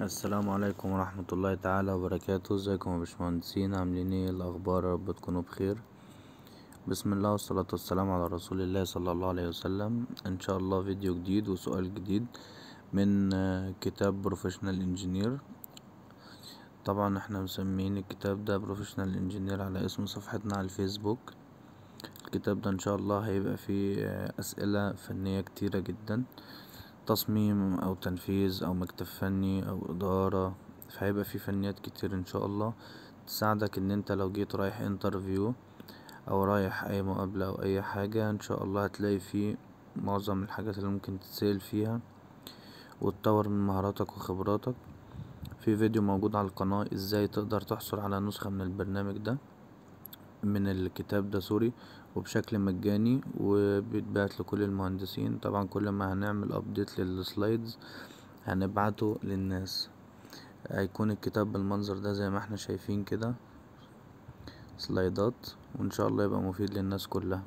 السلام عليكم ورحمة الله تعالى وبركاته ازيكم يا باشمهندسين عاملين ايه الاخبار رب تكونوا بخير بسم الله والصلاة والسلام على رسول الله صلى الله عليه وسلم ان شاء الله فيديو جديد وسؤال جديد من كتاب بروفيشنال انجينير طبعا احنا مسميين الكتاب ده بروفيشنال انجينير على اسم صفحتنا على الفيسبوك الكتاب ده ان شاء الله هيبقى فيه اسئلة فنية كتيرة جدا تصميم او تنفيذ او مكتب فني او ادارة فهيبقى في فنيات كتير ان شاء الله تساعدك ان انت لو جيت رايح انترفيو او رايح اي مقابلة او اي حاجة ان شاء الله هتلاقي فيه معظم الحاجات اللي ممكن تتسأل فيها وتطور من مهاراتك وخبراتك في فيديو موجود على القناة ازاي تقدر تحصل على نسخة من البرنامج ده من الكتاب ده سوري وبشكل مجاني وبيتبعت لكل المهندسين طبعا كل ما هنعمل ابديت للسلايدز هنبعته للناس هيكون الكتاب بالمنظر ده زي ما احنا شايفين كده سلايدات وان شاء الله يبقى مفيد للناس كلها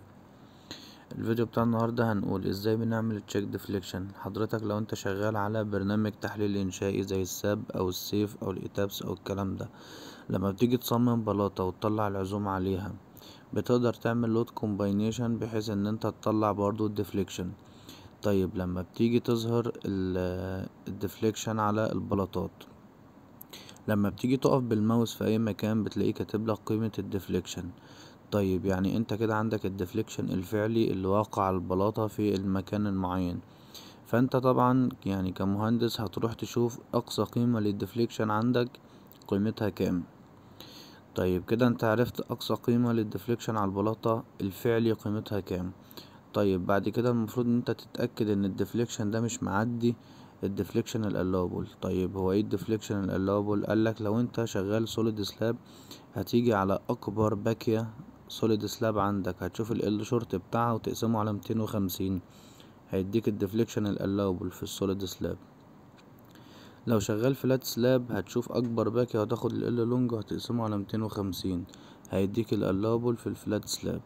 الفيديو بتاع النهاردة هنقول ازاي بنعمل تشيك ديفليكشن حضرتك لو انت شغال على برنامج تحليل انشائي زي الساب او السيف او الايتابس او الكلام ده لما بتيجي تصمم بلاطة وتطلع العزوم عليها بتقدر تعمل لود كومباينيشن بحيث ان انت تطلع برضو الديفليكشن طيب لما بتيجي تظهر الديفليكشن على البلاطات لما بتيجي تقف بالماوس في اي مكان بتلاقيه كاتب لك قيمة الديفليكشن طيب يعني انت كده عندك الديفليكشن الفعلي اللي واقع البلاطة في المكان المعين فانت طبعا يعني كمهندس هتروح تشوف اقصى قيمة للديفليكشن عندك قيمتها كام طيب كده انت عرفت اقصى قيمة للديفليكشن على البلاطة الفعلي قيمتها كام طيب بعد كده المفروض ان انت تتأكد ان الديفليكشن ده مش معدي الديفليكشن الالاوبل طيب هو ايه الديفليكشن الالاوبل قالك لو انت شغال سوليد سلاب هتيجي على اكبر باكية سوليد سلاب عندك هتشوف ال شورت بتاعها وتقسمه على ميتين وخمسين هيديك الديفليكشن الالاوبل في السوليد سلاب لو شغال فلات سلاب هتشوف اكبر باكي هتاخد ال لونج وهتقسمه على ميتين وخمسين هيديك الالاوبل في الفلات سلاب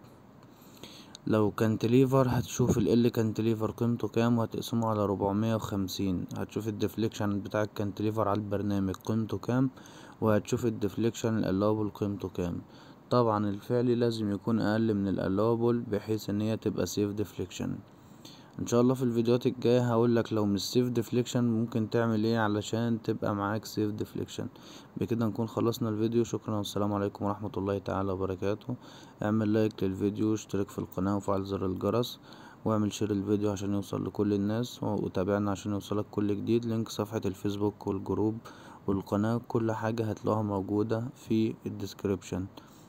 لو كانتليفر هتشوف ال كانتليفر قيمته كام وهتقسمه على ربعمية وخمسين هتشوف الديفليكشن بتاع الكانتليفر على البرنامج قيمته كام وهتشوف الديفليكشن الالاوبل قيمته كام طبعا الفعل لازم يكون اقل من الالوبل بحيث ان هي تبقى سيف ديفليكشن ان شاء الله في الفيديوهات الجايه هقولك لو مش سيف ديفليكشن ممكن تعمل ايه علشان تبقى معاك سيف ديفليكشن بكده نكون خلصنا الفيديو شكرا والسلام عليكم ورحمه الله تعالى وبركاته اعمل لايك للفيديو واشترك في القناه وفعل زر الجرس واعمل شير الفيديو عشان يوصل لكل الناس وتابعنا عشان يوصلك كل جديد لينك صفحة الفيسبوك والجروب والقناة كل حاجة هتلاقوها موجودة في الديسكريبشن